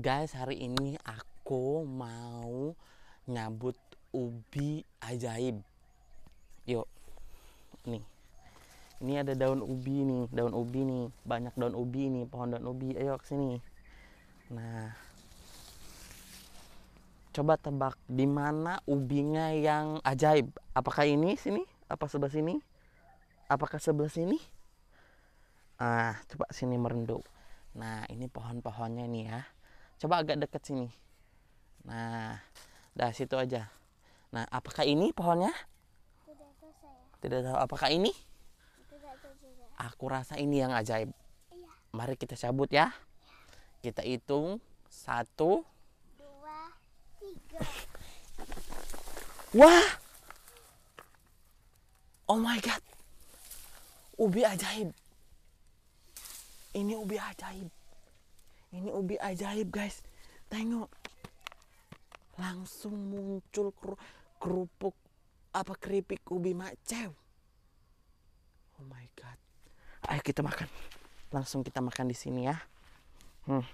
guys hari ini aku mau nyabut ubi ajaib yuk nih ini ada daun ubi nih daun ubi nih banyak daun ubi nih pohon daun ubi ayo ke sini nah coba tebak di mana ubinya yang ajaib apakah ini sini apa sebelah sini apakah sebelah sini ah coba sini merenduk nah ini pohon-pohonnya nih ya Coba agak dekat sini. Nah, dah situ aja. Nah, apakah ini pohonnya? Tidak tahu Apakah ini? Aku rasa ini yang ajaib. Iya. Mari kita cabut ya. Kita hitung. Satu. Dua. Tiga. Wah. Oh my God. Ubi ajaib. Ini ubi ajaib ini ubi ajaib guys tengok langsung muncul kerupuk apa keripik ubi macew oh my god ayo kita makan langsung kita makan di sini ya hmm.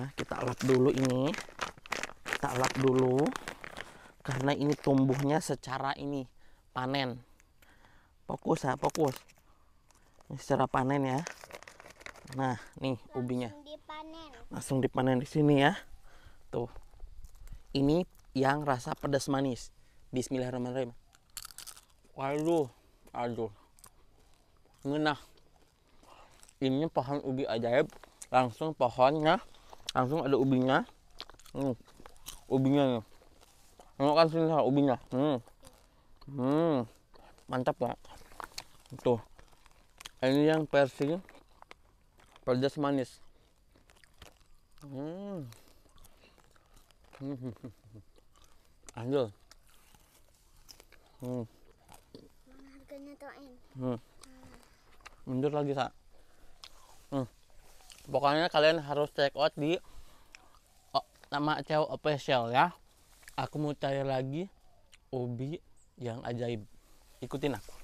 nah, kita alat dulu ini kita alat dulu karena ini tumbuhnya secara ini panen fokus ya fokus ini secara panen ya Nah, nih langsung ubinya. Dipanen. Langsung dipanen di sini ya. Tuh. Ini yang rasa pedas manis. Bismillahirrahmanirrahim. Waduh, aduh. Ngenah. Ini pohon ubi ajaib. Langsung pohonnya, langsung ada ubinya. Hmm. Ubinya nih. Makan sini ubinya. Hmm. Hmm. Mantap ya. Tuh. Ini yang versi pedas manis hmm. Anjol. Hmm. Harganya toin. Hmm. Mundur lagi, Sa. Hmm. Pokoknya kalian harus check out di oh, nama Ceo Official ya. Aku mau cari lagi ubi yang ajaib. Ikutin aku.